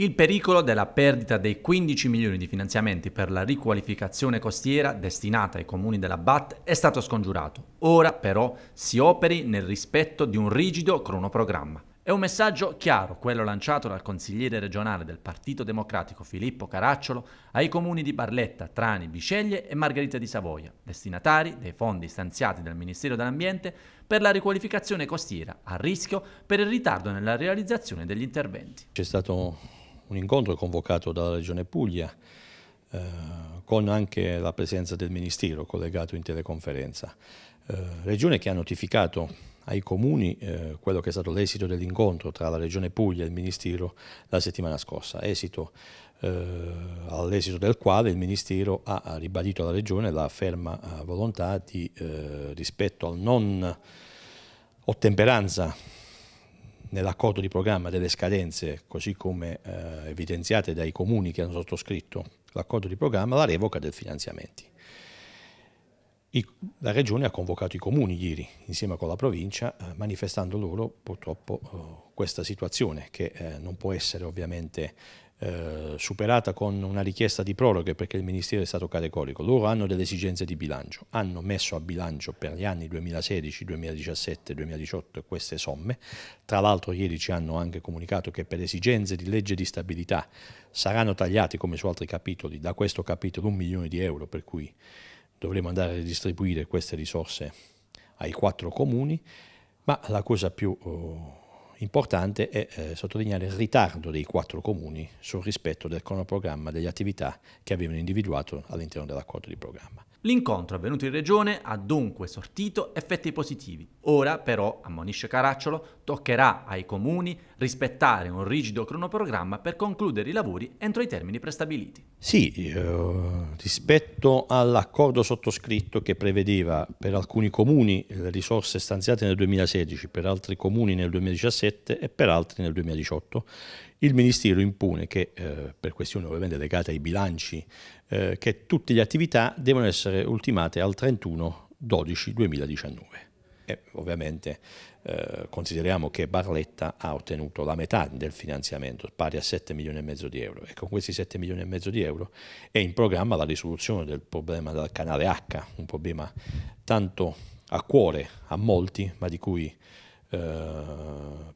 Il pericolo della perdita dei 15 milioni di finanziamenti per la riqualificazione costiera destinata ai comuni della BAT è stato scongiurato. Ora però si operi nel rispetto di un rigido cronoprogramma. È un messaggio chiaro quello lanciato dal consigliere regionale del Partito Democratico Filippo Caracciolo ai comuni di Barletta, Trani, Biceglie e Margherita di Savoia, destinatari dei fondi stanziati dal Ministero dell'Ambiente per la riqualificazione costiera a rischio per il ritardo nella realizzazione degli interventi. C'è stato un incontro convocato dalla Regione Puglia eh, con anche la presenza del Ministero collegato in teleconferenza. Eh, regione che ha notificato ai comuni eh, quello che è stato l'esito dell'incontro tra la Regione Puglia e il Ministero la settimana scorsa, esito eh, all'esito del quale il Ministero ha, ribadito alla Regione la ferma eh, volontà di, eh, rispetto al non ottemperanza nell'accordo di programma delle scadenze, così come eh, evidenziate dai comuni che hanno sottoscritto l'accordo di programma, la revoca dei finanziamenti. I, la Regione ha convocato i comuni ieri, insieme con la provincia, eh, manifestando loro purtroppo eh, questa situazione che eh, non può essere ovviamente eh, superata con una richiesta di proroghe perché il Ministero è stato categorico. Loro hanno delle esigenze di bilancio, hanno messo a bilancio per gli anni 2016, 2017, 2018 queste somme. Tra l'altro ieri ci hanno anche comunicato che per esigenze di legge di stabilità saranno tagliati, come su altri capitoli, da questo capitolo un milione di euro, per cui dovremo andare a redistribuire queste risorse ai quattro comuni. Ma la cosa più... Oh, Importante è eh, sottolineare il ritardo dei quattro comuni sul rispetto del cronoprogramma delle attività che avevano individuato all'interno dell'accordo di programma. L'incontro avvenuto in regione ha dunque sortito effetti positivi. Ora però, ammonisce Caracciolo, toccherà ai comuni rispettare un rigido cronoprogramma per concludere i lavori entro i termini prestabiliti. Sì, eh, rispetto all'accordo sottoscritto che prevedeva per alcuni comuni le risorse stanziate nel 2016, per altri comuni nel 2017 e per altri nel 2018, il Ministero impone che, eh, per questioni ovviamente legate ai bilanci eh, che tutte le attività devono essere ultimate al 31 12 2019. E ovviamente eh, consideriamo che Barletta ha ottenuto la metà del finanziamento, pari a 7 milioni e mezzo di euro, e con questi 7 milioni e mezzo di euro è in programma la risoluzione del problema del canale H, un problema tanto a cuore a molti, ma di cui eh,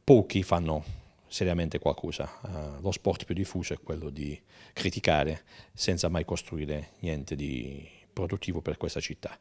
pochi fanno seriamente qualcosa. Uh, eh, lo sport più diffuso è quello di criticare senza mai costruire niente di produttivo per questa città.